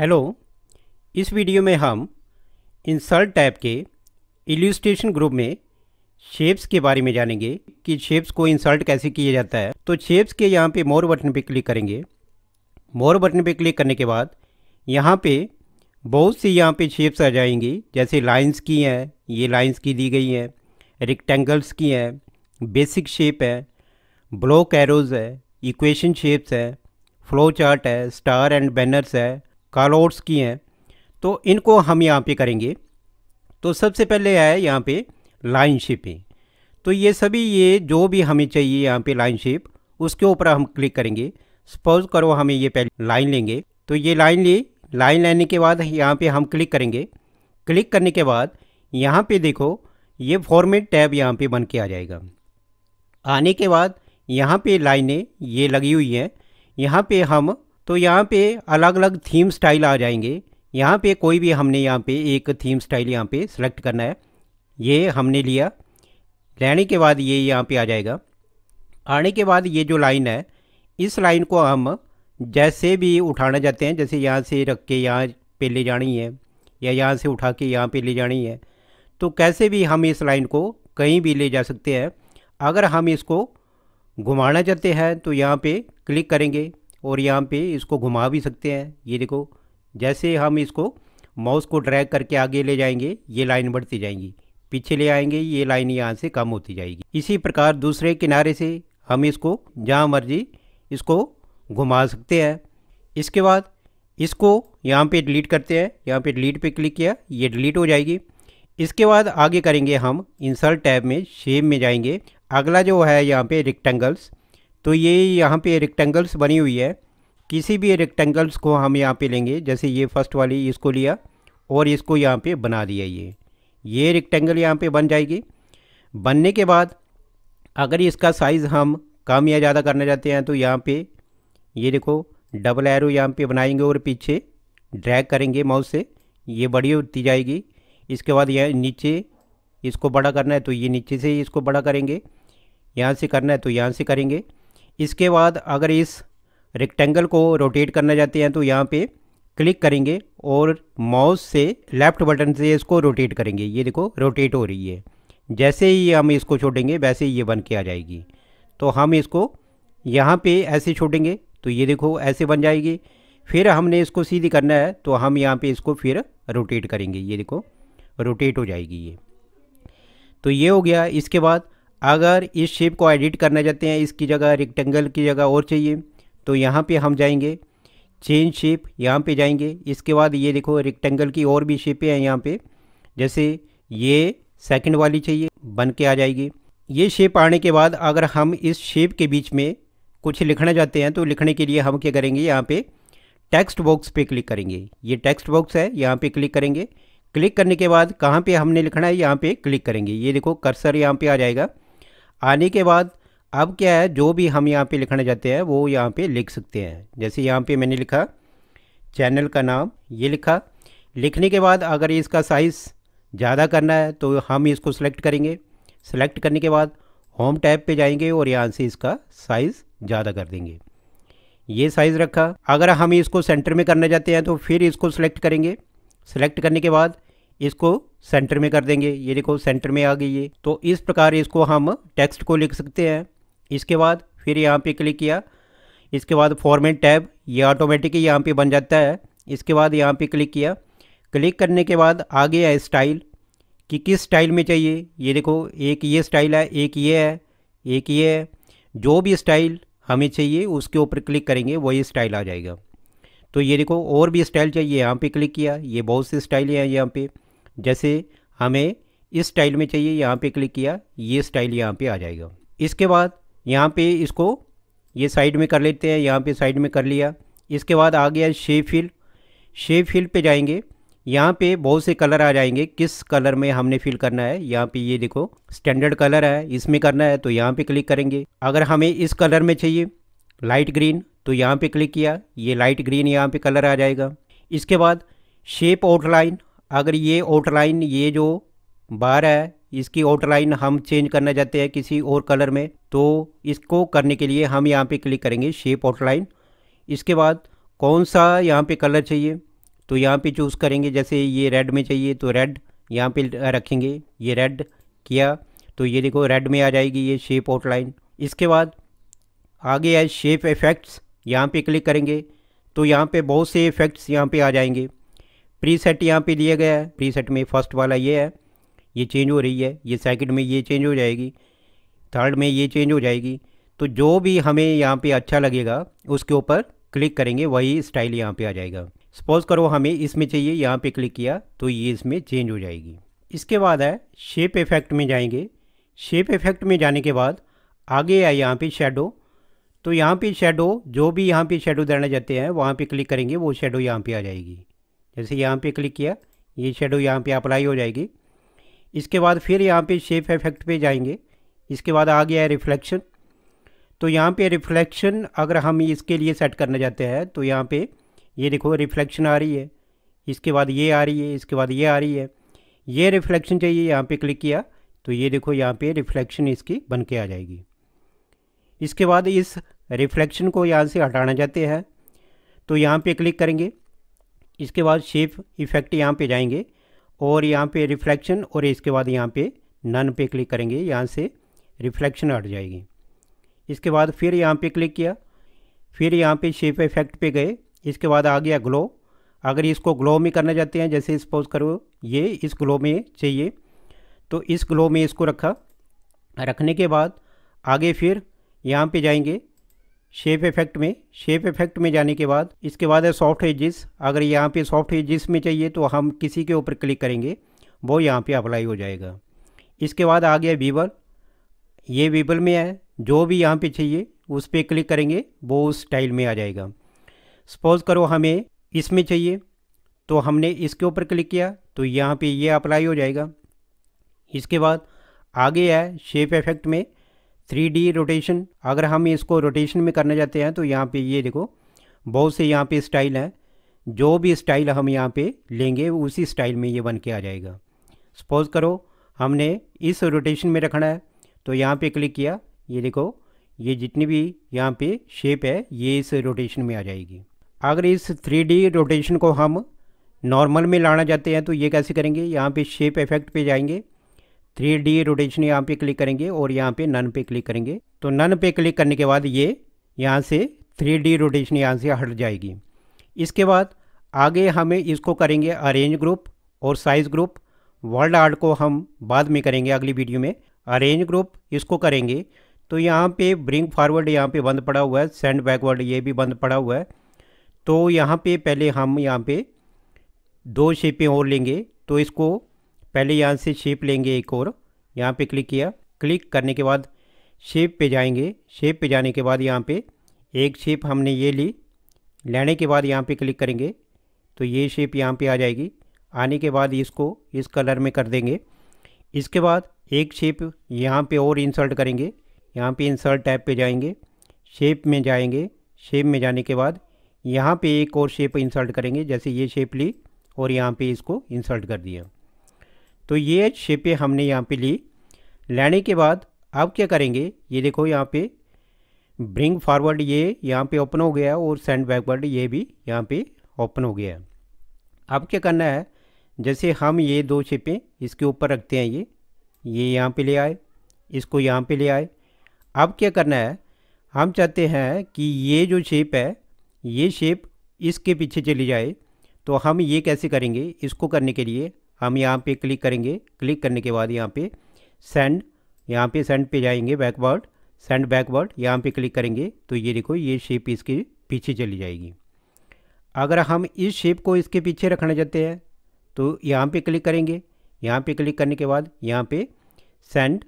hello इस video में हम इंसर्ट टैब के इल्यूस्ट्रेशन ग्रुप में शेप्स के बारे में जानेंगे कि शेप्स को इंसर्ट कैसे किया जाता है तो शेप्स के यहाँ पे मोर बटन पे क्लिक करेंगे मोर बटन पे क्लिक करने के बाद यहाँ पे बहुत सी यहाँ पे शेप्स आ जाएंगी जैसे लाइंस की हैं ये लाइंस की दी गई हैं रिक्टेंगल्स की हैं बेसिक शेप है ब्लॉक एरोज़ है इक्वेशन शेप्स है फ्लो चार्ट है स्टार एंड बैनर्स है कॉलआउट्स किए हैं तो इनको हम यहाँ पे करेंगे तो सबसे पहले है यहाँ पे लाइन शेपिंग तो ये सभी ये जो भी हमें चाहिए यहाँ पे लाइन शेप उसके ऊपर हम क्लिक करेंगे सपोज करो हमें ये पहले लाइन लेंगे तो ये लाइन ली लाइन लेने के बाद यहाँ पे हम क्लिक करेंगे क्लिक करने के बाद यहाँ पे देखो ये फॉर्मेट टैब यहाँ पे बन के आ जाएगा आने के बाद यहाँ पे लाइनें ये लगी हुई हैं यहाँ पे हम तो यहाँ पे अलग अलग थीम स्टाइल आ जाएंगे यहाँ पे कोई भी हमने यहाँ पे एक थीम स्टाइल यहाँ पे सेलेक्ट करना है ये हमने लिया लेने के बाद ये यहाँ पे आ जाएगा आने के बाद ये जो लाइन है इस लाइन को हम जैसे भी उठाना चाहते हैं जैसे यहाँ से रख के यहाँ पे ले जानी है या यहाँ से उठा के यहाँ पे ले जानी है तो कैसे भी हम इस लाइन को कहीं भी ले जा सकते हैं अगर हम इसको घुमाना चाहते हैं तो यहाँ पे क्लिक करेंगे और यहाँ पे इसको घुमा भी सकते हैं ये देखो जैसे हम इसको माउस को ड्रैग करके आगे ले जाएंगे ये लाइन बढ़ती जाएंगी पीछे ले आएंगे ये लाइन यहाँ से कम होती जाएगी इसी प्रकार दूसरे किनारे से हम इसको जहाँ मर्जी इसको घुमा सकते हैं इसके बाद इसको यहाँ पे डिलीट करते हैं यहाँ पे डिलीट पे क्लिक किया ये डिलीट हो जाएगी इसके बाद आगे करेंगे हम इंसर्ट टैब में शेप में जाएंगे अगला जो है यहाँ पे रिक्टेंगल्स तो ये यहाँ पे रेक्टेंगल्स बनी हुई है किसी भी रेक्टेंगल्स को हम यहाँ पे लेंगे जैसे ये फर्स्ट वाली इसको लिया और इसको यहाँ पे बना दिया ये ये रेक्टेंगल यहाँ पे बन जाएगी बनने के बाद अगर इसका साइज़ हम कम या ज़्यादा करना चाहते हैं तो यहाँ पे ये देखो डबल एरो यहाँ पे बनाएंगे और पीछे ड्रैग करेंगे माउस से ये बड़ी होती जाएगी इसके बाद यहाँ नीचे इसको बड़ा करना है तो ये नीचे से इसको बड़ा करेंगे यहाँ से करना है तो यहाँ से करेंगे इसके बाद अगर इस रेक्टेंगल को रोटेट करना चाहते हैं तो यहाँ पे क्लिक करेंगे और माउस से लेफ्ट बटन से इसको रोटेट करेंगे ये देखो रोटेट हो रही है जैसे ही हम इसको छोड़ेंगे वैसे ही ये बन के आ जाएगी तो हम इसको यहाँ पे ऐसे छोड़ेंगे तो ये देखो ऐसे बन जाएगी फिर हमने इसको सीधी करना है तो हम यहाँ पे इसको फिर रोटेट करेंगे ये देखो रोटेट हो जाएगी ये तो ये हो गया इसके बाद अगर इस शेप को एडिट करना चाहते हैं इसकी जगह रिक्टेंगल की जगह और चाहिए तो यहाँ पे हम जाएंगे चेंज शेप यहाँ पे जाएंगे इसके बाद ये देखो रिक्टेंगल की और भी शेपें हैं यहाँ पे जैसे ये सेकंड वाली चाहिए बन के आ जाएगी ये शेप आने के बाद अगर हम इस शेप के बीच में कुछ लिखना चाहते हैं तो लिखने के लिए हम क्या करेंगे यहाँ पर टेक्स्ट बॉक्स पर क्लिक करेंगे ये टेक्स्ट बॉक्स है यहाँ पर क्लिक करेंगे क्लिक करने के बाद कहाँ पे हमने लिखना है यहाँ पे क्लिक करेंगे ये देखो कर्सर यहाँ पे आ जाएगा आने के बाद अब क्या है जो भी हम यहाँ पे लिखना चाहते हैं वो यहाँ पे लिख सकते हैं जैसे यहाँ पे मैंने लिखा चैनल का नाम ये लिखा लिखने के बाद अगर इसका साइज़ ज़्यादा करना है तो हम इसको सेलेक्ट करेंगे सेलेक्ट करने के बाद होम टैब पे जाएंगे और यहाँ से इसका साइज़ ज़्यादा कर देंगे ये साइज़ रखा अगर हम इसको सेंटर में करना चाहते हैं तो फिर इसको सेलेक्ट करेंगे सेलेक्ट करने के बाद इसको सेंटर में कर देंगे ये देखो सेंटर में आ गई ये तो इस प्रकार इसको हम टेक्स्ट को लिख सकते हैं इसके बाद फिर यहाँ पे क्लिक किया इसके बाद फॉर्मेट टैब ये ऑटोमेटिक ही यहाँ पे बन जाता है इसके बाद यहाँ पे क्लिक किया क्लिक करने के बाद आगे गया स्टाइल कि किस स्टाइल में चाहिए ये देखो एक ये स्टाइल है एक ये है एक ये है जो भी स्टाइल हमें चाहिए उसके ऊपर क्लिक करेंगे वही स्टाइल आ जाएगा तो ये देखो और भी स्टाइल चाहिए यहाँ पे क्लिक किया ये बहुत सी स्टाइल हैं यहाँ पे जैसे हमें इस स्टाइल में चाहिए यहाँ पे क्लिक किया ये स्टाइल यहाँ पे आ जाएगा इसके बाद यहाँ पे इसको ये साइड में कर लेते हैं यहाँ पे साइड में कर लिया इसके बाद आ गया शेप फिल शेप फिल पे जाएंगे यहाँ पे बहुत से कलर आ जाएंगे किस कलर में हमने फिल करना है यहाँ पे ये देखो स्टैंडर्ड कलर है इसमें करना है तो यहाँ पे क्लिक करेंगे अगर हमें इस कलर में चाहिए लाइट ग्रीन तो यहाँ पे क्लिक किया ये लाइट ग्रीन यहाँ पे कलर आ जाएगा इसके बाद शेप आउटलाइन अगर ये आउटलाइन ये जो बार है इसकी आउटलाइन हम चेंज करना चाहते हैं किसी और कलर में तो इसको करने के लिए हम यहाँ पे क्लिक करेंगे शेप आउटलाइन इसके बाद कौन सा यहाँ पे कलर चाहिए तो यहाँ पे चूज़ करेंगे जैसे ये रेड में चाहिए तो रेड यहाँ पे रखेंगे ये रेड किया तो ये देखो रेड में आ जाएगी ये शेप आउटलाइन इसके बाद आगे है शेप इफ़ेक्ट्स यहाँ पर क्लिक करेंगे तो यहाँ पर बहुत से इफ़ेक्ट्स यहाँ पर आ जाएंगे प्री सेट यहाँ पर दिया गया है प्री सेट में फर्स्ट वाला ये है ये चेंज हो रही है ये सेकंड में ये चेंज हो जाएगी थर्ड में ये चेंज हो जाएगी तो जो भी हमें यहाँ पे अच्छा लगेगा उसके ऊपर क्लिक करेंगे वही स्टाइल यहाँ पे आ जाएगा सपोज़ करो हमें इसमें चाहिए यहाँ पे क्लिक किया तो ये इसमें चेंज हो जाएगी इसके बाद है शेप इफेक्ट में जाएंगे शेप इफेक्ट में जाने के बाद आगे आए यहाँ पर शेडो तो यहाँ पर शेडो जो भी यहाँ पर शेडो देना चाहते हैं वहाँ पर क्लिक करेंगे वो शेडो यहाँ पर आ जाएगी जैसे यहाँ पे क्लिक किया ये शेडो यहाँ पे अप्लाई हो जाएगी इसके बाद फिर यहाँ पे शेप इफेक्ट पे जाएंगे इसके बाद आ गया है रिफ्लेक्शन तो यहाँ पे रिफ्लेक्शन अगर हम इसके लिए सेट करना चाहते हैं तो यहाँ पे ये देखो रिफ्लेक्शन आ रही है इसके बाद ये आ रही है इसके बाद ये आ रही है ये रिफ्लेक्शन चाहिए यहाँ पर क्लिक किया तो ये देखो यहाँ पर रिफ्लेक्शन इसकी बन के आ जाएगी इसके बाद इस रिफ्लेक्शन को यहाँ से हटाना चाहते हैं तो यहाँ पे क्लिक करेंगे इसके बाद शेप इफेक्ट यहाँ पे जाएंगे और यहाँ पे रिफ्लेक्शन और इसके बाद यहाँ पे नन पे क्लिक करेंगे यहाँ से रिफ्लेक्शन हट जाएगी इसके बाद फिर यहाँ पे क्लिक किया फिर यहाँ पे शेप इफेक्ट पे गए इसके बाद आ गया ग्लो अगर इसको ग्लो में करना चाहते हैं जैसे सपोज करो ये इस ग्लो में चाहिए तो इस ग्लो में इसको रखा रखने के बाद आगे फिर यहाँ पर जाएंगे शेप इफेक्ट में शेप इफेक्ट में जाने के बाद इसके बाद है सॉफ्ट एजिस अगर यहाँ पे सॉफ्ट एजिस में चाहिए तो हम किसी के ऊपर क्लिक करेंगे वो यहाँ पे अप्लाई हो जाएगा इसके बाद आ गया वीबल ये वीबल में है जो भी यहाँ पे चाहिए उस पर क्लिक करेंगे वो उस स्टाइल में आ जाएगा सपोज़ करो हमें इसमें चाहिए तो हमने इसके ऊपर क्लिक किया तो यहाँ पर ये अप्लाई हो जाएगा इसके बाद आगे है शेप इफेक्ट में थ्री रोटेशन अगर हम इसको रोटेशन में करना चाहते हैं तो यहाँ पे ये देखो बहुत से यहाँ पे स्टाइल हैं जो भी स्टाइल हम यहाँ पे लेंगे उसी स्टाइल में ये बन के आ जाएगा सपोज़ करो हमने इस रोटेशन में रखना है तो यहाँ पे क्लिक किया ये देखो ये जितनी भी यहाँ पे शेप है ये इस रोटेशन में आ जाएगी अगर इस थ्री रोटेशन को हम नॉर्मल में लाना चाहते हैं तो ये कैसे करेंगे यहाँ पर शेप इफेक्ट पे जाएंगे थ्री डी रोटेशन यहाँ पे क्लिक करेंगे और यहाँ पे नन पे क्लिक करेंगे तो नन पे क्लिक करने के बाद ये यहाँ से थ्री डी रोटेशन यहाँ से हट जाएगी इसके बाद आगे हमें इसको करेंगे अरेंज ग्रुप और साइज़ ग्रुप वर्ल्ड आर्ट को हम बाद में करेंगे अगली वीडियो में अरेंज ग्रुप इसको करेंगे तो यहाँ पे ब्रिंग फॉरवर्ड यहाँ पे बंद पड़ा हुआ है सेंड बैकवर्ड ये भी बंद पड़ा हुआ है तो यहाँ पे पहले हम यहाँ पे दो शेपें और लेंगे तो इसको पहले यहाँ से शेप लेंगे एक और यहाँ पे क्लिक किया क्लिक करने के बाद शेप पे जाएंगे शेप पे जाने के बाद यहाँ पे एक शेप हमने ये ली लेने के बाद यहाँ पे क्लिक करेंगे तो ये शेप यहाँ पे आ जाएगी आने के बाद इसको इस कलर में कर देंगे इसके बाद एक शेप यहाँ पे और इंसर्ट करेंगे यहाँ पे इंसर्ट टैप पे जाएंगे शेप में जाएंगे शेप में जाने के बाद यहाँ पे एक और शेप इंसर्ट करेंगे जैसे ये शेप ली और यहाँ पे इसको इंसर्ट कर दिया तो ये शेपें हमने यहाँ पे ली लेने के बाद अब क्या करेंगे ये देखो यहाँ पे ब्रिंग फॉरवर्ड ये यहाँ पे ओपन हो गया और सेंड बैकवर्ड ये भी यहाँ पे ओपन हो गया अब क्या करना है जैसे हम ये दो शेपें इसके ऊपर रखते हैं ये ये यहाँ पे ले आए इसको यहाँ पे ले आए अब क्या करना है हम चाहते हैं कि ये जो शेप है ये शेप इसके पीछे चली जाए तो हम ये कैसे करेंगे इसको करने के लिए हम यहाँ पे क्लिक करेंगे क्लिक करने के बाद यहाँ पे सेंड यहाँ पे सेंड पे जाएंगे बैकवर्ड सेंड बैकवर्ड यहाँ पे क्लिक करेंगे तो ये देखो ये शेप इसके पीछे चली जाएगी अगर हम इस शेप को इसके पीछे रखना चाहते हैं तो यहाँ पे क्लिक करेंगे यहाँ पे क्लिक करने के बाद यहाँ पे सेंड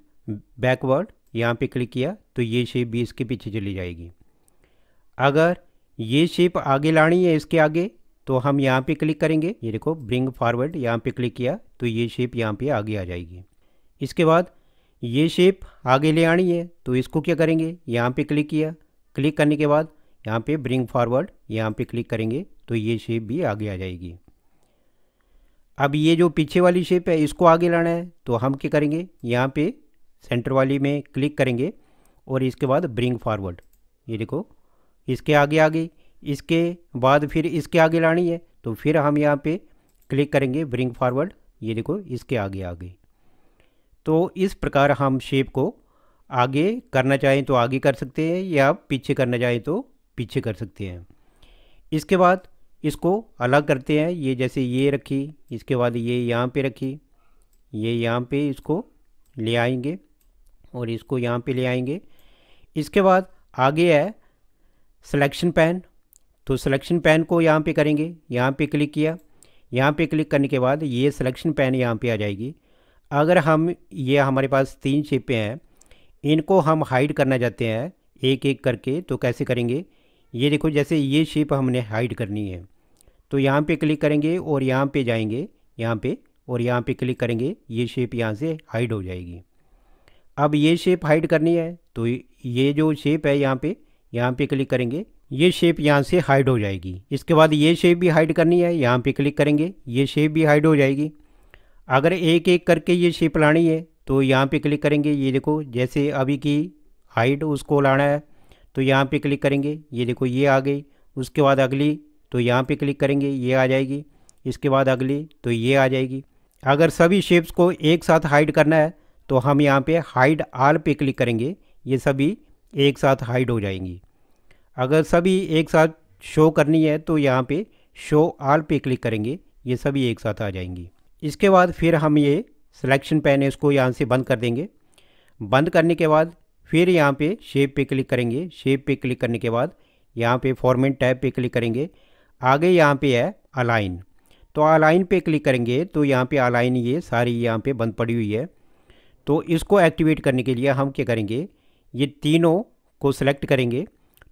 बैकवर्ड यहाँ पे क्लिक किया तो ये शेप भी इसके पीछे चली जाएगी अगर ये शेप आगे लानी है इसके आगे तो हम यहाँ पे क्लिक करेंगे ये देखो ब्रिंग फॉरवर्ड यहाँ पे क्लिक किया तो ये शेप यहाँ पे आगे आ जाएगी इसके बाद ये शेप आगे ले आनी है तो इसको क्या करेंगे यहाँ पे क्लिक किया क्लिक करने के बाद यहाँ पे ब्रिंग फॉरवर्ड यहाँ पे क्लिक करेंगे तो ये शेप भी आगे आ जाएगी अब ये जो पीछे वाली शेप है इसको आगे लाना है तो हम क्या करेंगे यहाँ पर सेंटर वाली में क्लिक करेंगे और इसके बाद ब्रिंग फॉरवर्ड ये देखो इसके आगे आगे इसके बाद फिर इसके आगे लानी है तो फिर हम यहाँ पे क्लिक करेंगे ब्रिंग फॉरवर्ड ये देखो इसके आगे आ गई तो इस प्रकार हम शेप को आगे करना चाहें तो आगे कर सकते हैं या पीछे करना चाहें तो पीछे कर सकते हैं इसके बाद इसको अलग करते हैं ये जैसे ये रखी इसके बाद ये यहाँ पे रखी ये यहाँ पे इसको ले आएंगे और इसको यहाँ पे ले आएंगे इसके बाद आगे है सिलेक्शन पैन तो सिलेक्शन पैन को यहाँ पे करेंगे यहाँ पे क्लिक किया यहाँ पे क्लिक करने के बाद ये सिलेक्शन पैन यहाँ पे आ जाएगी अगर हम ये हमारे पास तीन शेपें हैं इनको हम हाइड करना चाहते हैं एक एक करके तो कैसे करेंगे ये देखो जैसे ये शेप हमने हाइड करनी है तो यहाँ पे क्लिक करेंगे और यहाँ पे जाएंगे यहाँ पे और यहाँ पे क्लिक करेंगे ये शेप यहाँ से हाइड हो जाएगी अब ये शेप हाइड करनी है तो ये जो शेप है यहाँ पे यहाँ पे क्लिक करेंगे ये शेप यहाँ से हाइड हो जाएगी इसके बाद ये शेप भी हाइड करनी है यहाँ पे क्लिक करेंगे ये शेप भी हाइड हो जाएगी अगर एक एक करके ये शेप लानी है तो यहाँ पे क्लिक करेंगे ये देखो जैसे अभी की हाइट उसको लाना है तो यहाँ पे क्लिक करेंगे ये देखो ये आ गई उसके बाद अगली तो यहाँ पे क्लिक करेंगे ये आ जाएगी इसके बाद अगली तो ये आ जाएगी अगर सभी शेप्स को एक साथ हाइड करना है तो हम यहाँ पे हाइड आल पे क्लिक करेंगे ये सभी एक साथ हाइड हो जाएंगी अगर सभी एक साथ शो करनी है तो यहाँ पे शो आल पे क्लिक करेंगे ये सभी एक साथ आ जाएंगी इसके बाद फिर हम ये सिलेक्शन पेन है इसको यहाँ से बंद कर देंगे बंद करने के बाद फिर यहाँ पे शेप पे क्लिक करेंगे शेप पे क्लिक करने के बाद यहाँ पे फॉर्मेट टैब पे क्लिक करेंगे आगे यहाँ पे है अलाइन तो अलाइन पे क्लिक करेंगे तो यहाँ पे अलाइन ये सारी यहाँ पे बंद पड़ी हुई है तो इसको एक्टिवेट करने के लिए हम क्या करेंगे ये तीनों को सिलेक्ट करेंगे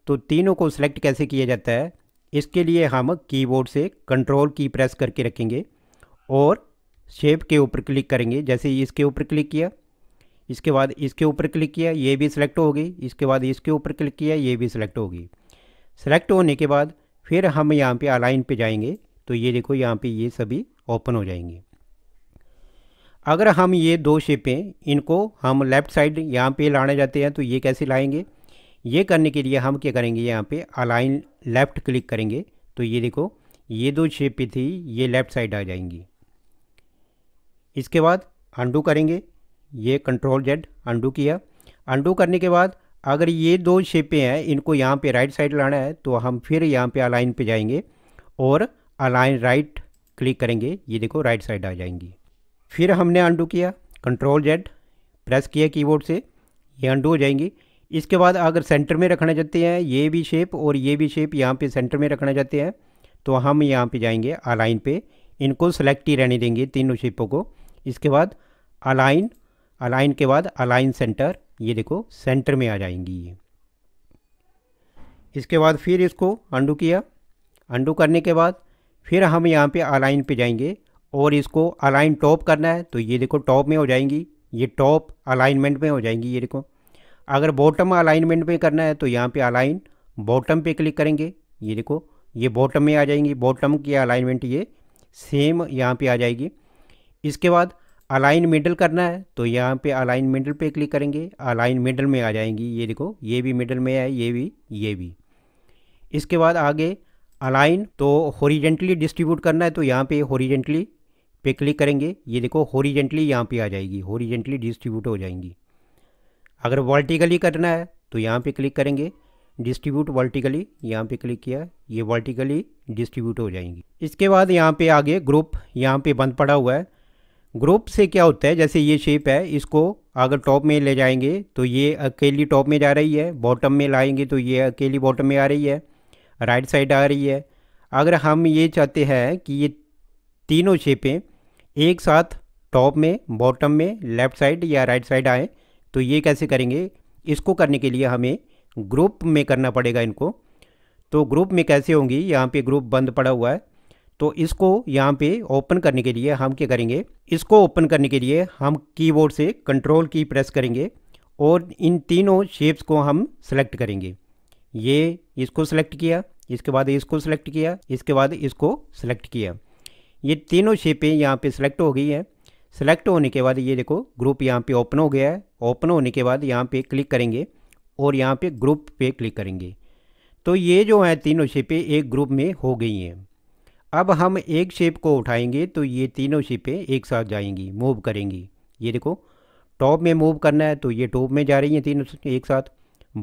तो तीनों को सिलेक्ट कैसे किया जाता है इसके लिए हम कीबोर्ड से कंट्रोल की प्रेस करके रखेंगे और शेप के ऊपर क्लिक करेंगे जैसे इसके ऊपर क्लिक किया इसके बाद इसके ऊपर क्लिक किया ये भी सिलेक्ट होगी इसके बाद इसके ऊपर क्लिक किया ये भी सिलेक्ट होगी सिलेक्ट होने के बाद फिर हम यहाँ पे अलाइन पे जाएंगे तो ये देखो यहाँ पे ये सभी ओपन हो जाएंगे अगर हम ये दो शेपें इनको हम लेफ़्ट साइड यहाँ पे लाने जाते हैं तो ये कैसे लाएंगे ये करने के लिए हम क्या करेंगे यहाँ पे अलाइन लेफ़्ट क्लिक करेंगे तो ये देखो ये दो शेप थी ये लेफ़्ट साइड आ जाएंगी इसके बाद अंडू करेंगे ये कंट्रोल जेड अंडू किया अंडू करने के बाद अगर ये दो शेपें हैं इनको यहाँ पे राइट साइड लाना है तो हम फिर यहाँ पे अलाइन पे जाएंगे और अलाइन राइट क्लिक करेंगे ये देखो राइट साइड आ जाएंगी फिर हमने अंडू किया कंट्रोल जेड प्रेस किया कीबोर्ड से ये अंडू हो जाएंगी इसके बाद अगर सेंटर में रखना चाहते हैं ये भी शेप और ये भी शेप यहाँ पे सेंटर में रखना चाहते हैं तो हम यहाँ पे जाएंगे अलाइन पे इनको सेलेक्ट ही रहने देंगे तीनों शेपों को इसके बाद अलाइन अलाइन के बाद अलाइन सेंटर ये देखो सेंटर में आ जाएंगी ये इसके बाद फिर इसको अंडू किया अंडू करने के बाद फिर हम यहाँ पर अलाइन पर जाएंगे और इसको अलाइन टॉप करना है तो ये देखो टॉप में हो जाएंगी ये टॉप अलाइनमेंट में हो जाएंगी ये देखो अगर बॉटम अलाइनमेंट में करना है तो यहाँ पे अलाइन बॉटम पे क्लिक करेंगे ये देखो ये बॉटम में आ जाएंगी बॉटम की अलाइनमेंट ये सेम यहाँ पे आ जाएगी इसके बाद अलाइन मिडल करना है तो यहाँ पे अलाइन मिडल पे क्लिक करेंगे अलाइन मिडल में आ जाएंगी ये देखो ये भी मिडल में है ये भी ये भी इसके बाद आगे अलाइन तो हॉरीजेंटली डिस्ट्रीब्यूट करना है तो यहाँ पे हॉरीजेंटली पे क्लिक करेंगे ये देखो हॉरीजेंटली यहाँ पे आ जाएगी हॉरीजेंटली डिस्ट्रीब्यूट हो जाएंगी अगर वर्टिकली करना है तो यहाँ पे क्लिक करेंगे डिस्ट्रीब्यूट वर्टिकली यहाँ पे क्लिक किया ये वर्टिकली डिस्ट्रीब्यूट हो जाएंगी इसके बाद यहाँ पे आगे ग्रुप यहाँ पे बंद पड़ा हुआ है ग्रुप से क्या होता है जैसे ये शेप है इसको अगर टॉप में ले जाएंगे तो ये अकेली टॉप में जा रही है बॉटम में लाएंगे तो ये अकेली बॉटम में आ रही है राइट साइड आ रही है अगर हम ये चाहते हैं कि ये तीनों शेपें एक साथ टॉप में बॉटम में लेफ़्ट साइड या राइट साइड आएँ तो ये कैसे करेंगे इसको करने के लिए हमें ग्रुप में करना पड़ेगा इनको तो ग्रुप में कैसे होंगी यहाँ पे ग्रुप बंद पड़ा हुआ है तो इसको यहाँ पे ओपन करने के लिए हम क्या करेंगे इसको ओपन करने के लिए हम कीबोर्ड से कंट्रोल की प्रेस करेंगे और इन तीनों शेप्स को हम सेलेक्ट करेंगे ये इसको सेलेक्ट किया इसके बाद इसको सेलेक्ट किया इसके बाद इसको सेलेक्ट किया ये तीनों शेपें यहाँ पे सेलेक्ट हो गई हैं सेलेक्ट होने के बाद ये देखो ग्रुप यहाँ पे ओपन हो गया है ओपन होने के बाद यहाँ पे क्लिक करेंगे और यहाँ पे ग्रुप पे क्लिक करेंगे तो ये जो है तीनों शिपें एक ग्रुप में हो गई हैं अब हम एक शेप को उठाएंगे तो ये तीनों शिपें एक साथ जाएंगी मूव करेंगी ये देखो टॉप में मूव करना है तो ये टॉप में जा रही हैं तीनों एक साथ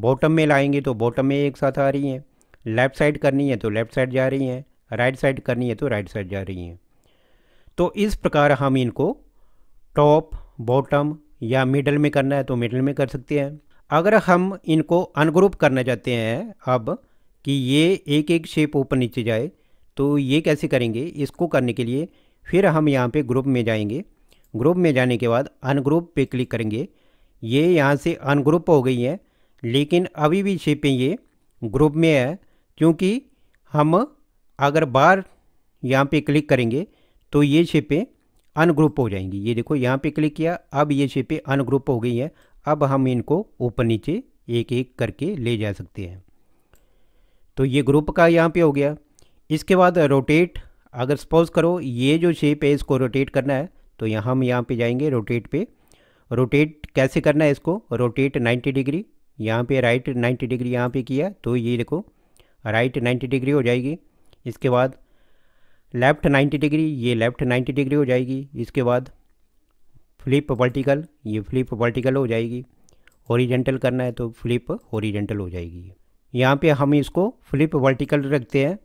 बॉटम में लाएंगे तो बॉटम में एक साथ आ रही हैं लेफ़्ट साइड करनी है तो लेफ़्ट साइड जा रही हैं राइट साइड करनी है तो राइट साइड जा रही हैं तो इस प्रकार हम इनको टॉप बॉटम या मिडल में करना है तो मिडल में कर सकते हैं अगर हम इनको अनग्रुप करना चाहते हैं अब कि ये एक एक शेप ऊपर नीचे जाए तो ये कैसे करेंगे इसको करने के लिए फिर हम यहाँ पे ग्रुप में जाएंगे ग्रुप में जाने के बाद अनग्रुप पे क्लिक करेंगे ये यहाँ से अनग्रुप हो गई हैं लेकिन अभी भी शेपें ये ग्रुप में है क्योंकि हम अगर बार यहाँ पे क्लिक करेंगे तो ये शेपें अनग्रुप हो जाएंगी ये देखो यहाँ पे क्लिक किया अब ये शेपें अनग्रुप हो गई हैं अब हम इनको ऊपर नीचे एक एक करके ले जा सकते हैं तो ये ग्रुप का यहाँ पे हो गया इसके बाद रोटेट अगर सपोज करो ये जो शेप है इसको रोटेट करना है तो यहाँ हम यहाँ पे जाएंगे रोटेट पे रोटेट कैसे करना है इसको रोटेट 90 डिग्री यहाँ पे राइट 90 डिग्री यहाँ पे किया तो ये देखो राइट 90 डिग्री हो जाएगी इसके बाद लेफ़्ट 90 डिग्री ये लेफ़्ट 90 डिग्री हो जाएगी इसके बाद फ्लिप वर्टिकल ये फ्लिप वर्टिकल हो जाएगी ओरिजेंटल करना है तो फ्लिप औरिजेंटल हो जाएगी यहाँ पे हम इसको फ्लिप वर्टिकल रखते हैं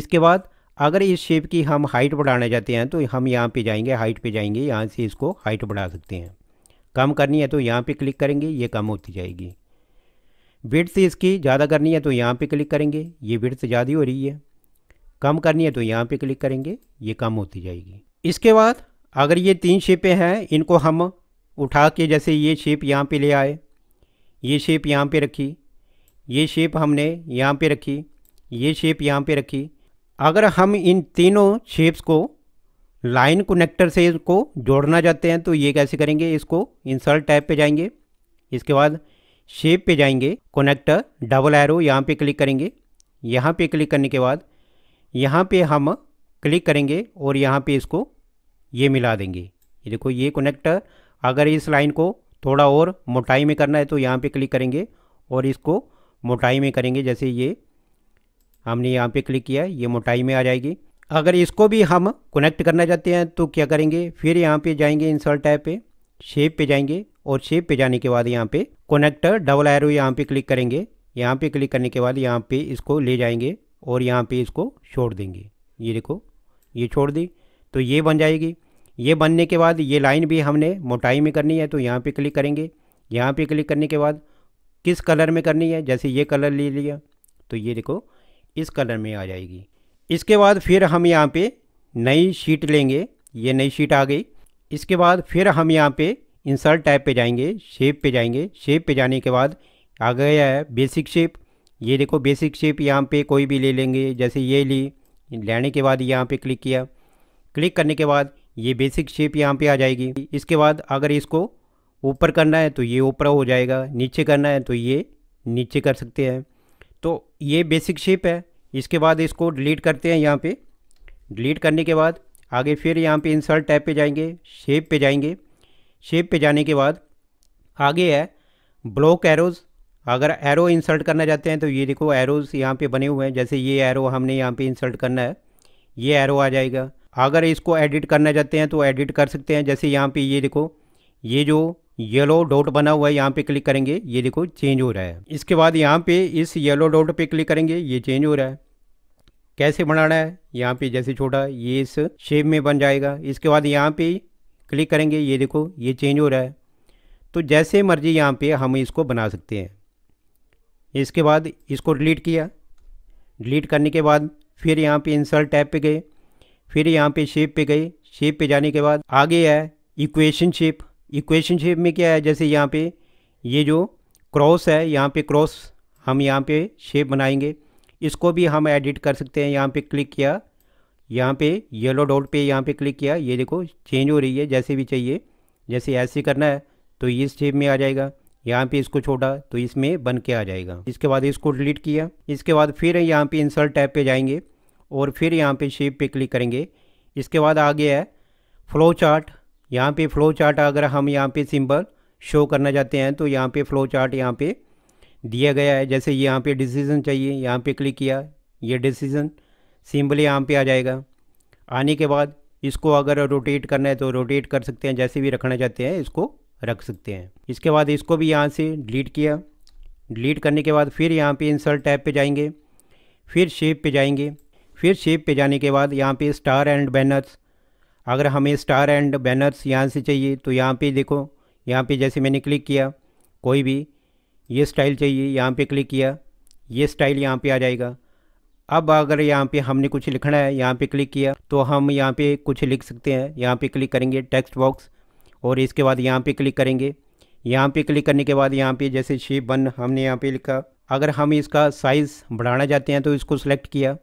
इसके बाद अगर इस शेप की हम हाइट बढ़ाना चाहते हैं तो हम यहाँ पे जाएंगे हाइट पे जाएंगे यहाँ से इसको हाइट बढ़ा सकते हैं कम करनी है तो यहाँ पे क्लिक करेंगे ये कम होती जाएगी विड्थ इसकी ज़्यादा करनी है तो यहाँ पे क्लिक करेंगे ये विड्थ ज़्यादा हो रही है कम करनी है तो यहाँ पे क्लिक करेंगे ये कम होती जाएगी इसके बाद अगर ये तीन शेपें हैं इनको हम उठा के जैसे ये शेप यहाँ पे ले आए ये शेप यहाँ पे रखी ये शेप हमने यहाँ पे रखी ये शेप यहाँ पे रखी अगर हम इन तीनों शेप्स को लाइन कनेक्टर से इसको जोड़ना चाहते हैं तो ये कैसे करेंगे इसको इंसर्ट टैप पर जाएंगे इसके बाद शेप पे जाएंगे कनेक्टर डबल एरो यहाँ पे क्लिक करेंगे यहाँ पे क्लिक करने के बाद यहाँ पे हम क्लिक करेंगे और यहाँ पे इसको ये मिला देंगे ये देखो ये कनेक्टर अगर इस लाइन को थोड़ा और मोटाई में करना है तो यहाँ पे क्लिक करेंगे और इसको मोटाई में करेंगे जैसे ये हमने यहाँ पे क्लिक किया ये मोटाई में आ जाएगी अगर इसको भी हम कनेक्ट करना चाहते हैं तो क्या करेंगे फिर यहाँ पे जाएंगे इंसल्ट टैब पे शेप पे जाएंगे और शेप पे जाने के बाद यहाँ पे कनेक्टर डबल एरो यहाँ पे क्लिक करेंगे यहाँ पे क्लिक करने के बाद यहाँ पे इसको ले जाएंगे और यहाँ पे इसको छोड़ देंगे ये देखो ये छोड़ दी तो ये बन जाएगी ये बनने के बाद ये लाइन भी हमने मोटाई में करनी है तो यहाँ पे क्लिक करेंगे यहाँ पे क्लिक करने के बाद किस कलर में करनी है जैसे ये कलर ले लिया तो ये देखो इस कलर में आ जाएगी इसके बाद फिर हम यहाँ पर नई शीट लेंगे ये नई शीट आ गई इसके बाद फिर हम यहाँ पर इंसर्ट टाइप पर जाएंगे शेप पर जाएंगे शेप पर जाने के बाद आ गया है बेसिक शेप ये देखो बेसिक शेप यहाँ पे कोई भी ले लेंगे जैसे ये ली लेने के बाद यहाँ पे क्लिक किया क्लिक करने के बाद ये बेसिक शेप यहाँ पे आ जाएगी इसके बाद अगर इसको ऊपर करना है तो ये ऊपर हो जाएगा नीचे करना है तो ये नीचे कर सकते हैं तो ये बेसिक शेप है इसके बाद इसको डिलीट करते हैं यहाँ पर डिलीट करने के बाद आगे फिर यहाँ पर इंसर्ट टाइप पर जाएंगे शेप पर जाएंगे शेप पर जाने के बाद आगे है ब्लॉक एरोज़ अगर एरो इंसर्ट करना चाहते हैं तो ये देखो एरोज यहाँ पे बने हुए हैं जैसे ये एरो हमने यहाँ पे इंसर्ट करना है ये एरो आ जाएगा अगर इसको एडिट करना चाहते हैं तो एडिट कर सकते हैं जैसे यहाँ पे ये देखो ये जो येलो डॉट बना हुआ है यहाँ पे क्लिक करेंगे ये देखो चेंज हो रहा है इसके बाद यहाँ पे इस येलो डॉट पे क्लिक करेंगे ये चेंज हो रहा है कैसे बनाना है यहाँ पे जैसे छोटा ये इस शेप में बन जाएगा इसके बाद यहाँ पे क्लिक करेंगे ये देखो ये चेंज हो रहा है तो जैसे मर्जी यहाँ पे हम इसको बना सकते हैं इसके बाद इसको डिलीट किया डिलीट करने के बाद फिर यहाँ पे इंसर्ट टैप पे गए फिर यहाँ पे शेप पे गए शेप पे जाने के बाद आगे है इक्वेशन शेप इक्वेशन शेप में क्या है जैसे यहाँ पे ये जो क्रॉस है यहाँ पे क्रॉस हम यहाँ पे शेप बनाएंगे इसको भी हम एडिट कर सकते हैं यहाँ पे क्लिक किया यहाँ पे येलो डॉट पे यहाँ पे क्लिक किया ये देखो चेंज हो रही है जैसे भी चाहिए जैसे ऐसे करना है तो ये शेप में आ जाएगा यहाँ पे इसको छोड़ा तो इसमें बन के आ जाएगा इसके बाद इसको डिलीट किया इसके बाद फिर यहाँ पे इंसर्ट टैब पे जाएंगे और फिर यहाँ पे शेप पे क्लिक करेंगे इसके बाद आ गया है फ्लो चार्ट यहाँ पे फ्लो चार्ट अगर हम यहाँ पे सिंबल शो करना चाहते हैं तो यहाँ पे फ्लो चार्ट यहाँ पे दिया गया है जैसे यहाँ पे डिसीजन चाहिए यहाँ पे क्लिक किया ये डिसीजन सिंबल यहाँ पे आ जाएगा आने के बाद इसको अगर रोटेट करना है तो रोटेट कर सकते हैं जैसे भी रखना चाहते हैं इसको रख सकते हैं इसके बाद इसको भी यहाँ से डिलीट किया डिलीट करने के बाद फिर यहाँ पे इंसर्ट टैब पे जाएंगे फिर शेप पे जाएंगे फिर शेप पे जाने के बाद यहाँ पे स्टार एंड बैनर्स अगर हमें स्टार एंड बैनर्स यहाँ से चाहिए तो यहाँ पे देखो यहाँ पे जैसे मैंने क्लिक किया कोई भी ये स्टाइल चाहिए यहाँ पे क्लिक किया ये स्टाइल यहाँ पे आ जाएगा अब अगर यहाँ पे हमने कुछ लिखना है यहाँ पे क्लिक किया तो हम यहाँ पे कुछ लिख सकते हैं यहाँ पे क्लिक करेंगे टेक्स्ट बॉक्स और इसके बाद यहाँ पे क्लिक करेंगे यहाँ पे क्लिक करने के बाद यहाँ पे जैसे शेप वन हमने यहाँ पे लिखा अगर हम इसका साइज़ बढ़ाना चाहते हैं तो इसको सेलेक्ट किया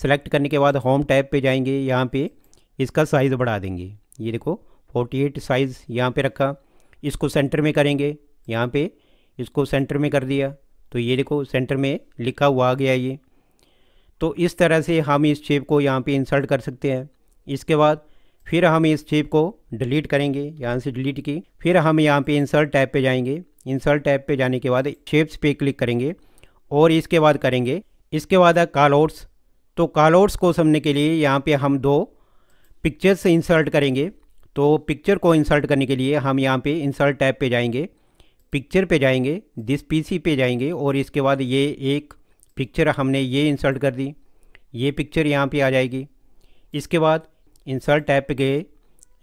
सेलेक्ट करने के बाद होम टैब पे जाएंगे यहाँ पे इसका साइज़ बढ़ा देंगे ये देखो 48 साइज़ यहाँ पे रखा इसको सेंटर में करेंगे यहाँ पे इसको सेंटर में कर दिया तो ये देखो सेंटर में लिखा हुआ आ गया ये तो इस तरह से हम इस शेप को यहाँ पर इंसर्ट कर सकते हैं इसके बाद फिर हम इस शेप को डिलीट करेंगे यहाँ से डिलीट की फिर हम यहाँ पे इंसर्ट टैब पे जाएंगे इंसर्ट टैब पे जाने के बाद शेप्स पे क्लिक करेंगे और इसके बाद करेंगे इसके बाद है कालआउट्स तो कालआउट्स को समझने के लिए यहाँ पे हम दो पिक्चर्स इंसर्ट करेंगे तो पिक्चर को इंसर्ट करने के लिए हम यहाँ पे इंसर्ट टैब पे जाएंगे पिक्चर पे जाएंगे दिस पीसी पे जाएंगे और इसके बाद ये एक पिक्चर हमने ये इंसर्ट कर दी ये पिक्चर यहाँ पे आ जाएगी इसके बाद इंसर्ट टैब पे गए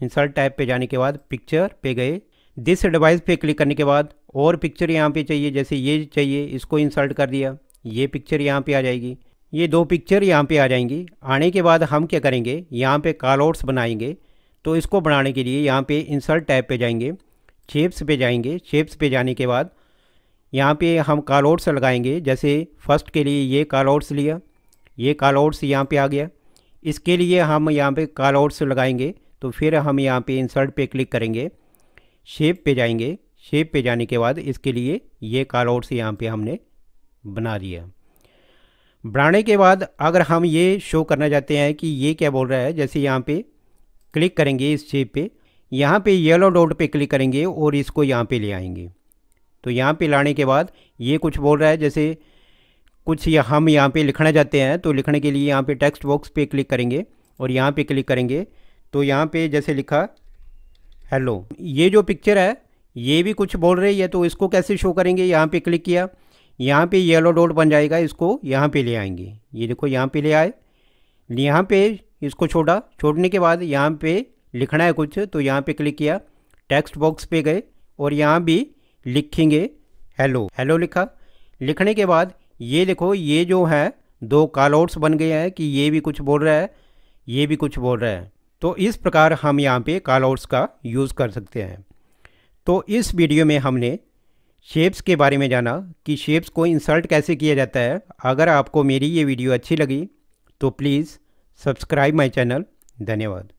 इंसर्ट टैप पे जाने के बाद पिक्चर पे गए दिस डिवाइस पे क्लिक करने के बाद और पिक्चर यहाँ पे चाहिए जैसे ये चाहिए इसको इंसर्ट कर दिया ये पिक्चर यहाँ पे आ जाएगी ये दो पिक्चर यहाँ पे आ जाएंगी आने के बाद हम क्या करेंगे यहाँ पे आउट्स बनाएंगे तो इसको बनाने के लिए यहाँ पे इंसर्ट टैप पे जाएंगे शेप्स पे जाएंगे शेप्स पे जाने के बाद यहाँ पे हम आउट्स लगाएंगे जैसे फर्स्ट के लिए ये आउट्स लिया ये आउट्स यहाँ पे आ गया इसके लिए हम यहाँ पे कॉल आउट्स लगाएंगे तो फिर हम यहाँ पे इंसर्ट पे क्लिक करेंगे शेप पे जाएंगे शेप पे जाने के बाद इसके लिए ये कॉल आउट्स यहाँ पे हमने बना दिया बनाने के बाद अगर हम ये शो करना चाहते हैं कि ये क्या बोल रहा है जैसे यहाँ पे क्लिक करेंगे इस शेप पे यहाँ पे येलो डॉट पे क्लिक करेंगे और इसको यहाँ पे ले आएंगे तो यहाँ पे लाने के बाद ये कुछ बोल रहा है जैसे कुछ या हम यहाँ पे लिखना चाहते हैं तो लिखने के लिए यहाँ पे टेक्स्ट बॉक्स पे क्लिक करेंगे और यहाँ पे क्लिक करेंगे तो यहाँ पे जैसे लिखा हेलो ये जो पिक्चर है ये भी कुछ बोल रही है तो इसको कैसे शो करेंगे यहाँ पे क्लिक किया यहाँ पे येलो डॉट बन जाएगा इसको यहाँ पे ले आएंगे ये देखो यहाँ पे ले आए यहाँ पे इसको छोड़ा छोड़ने के बाद यहाँ पे लिखना है कुछ तो यहाँ पे क्लिक किया टेक्स्ट बॉक्स पे गए और यहाँ भी लिखेंगे हेलो हेलो लिखा लिखने के बाद ये देखो ये जो है दो आउट्स बन गए हैं कि ये भी कुछ बोल रहा है ये भी कुछ बोल रहा है तो इस प्रकार हम यहाँ पे आउट्स का यूज़ कर सकते हैं तो इस वीडियो में हमने शेप्स के बारे में जाना कि शेप्स को इंसर्ट कैसे किया जाता है अगर आपको मेरी ये वीडियो अच्छी लगी तो प्लीज़ सब्सक्राइब माई चैनल धन्यवाद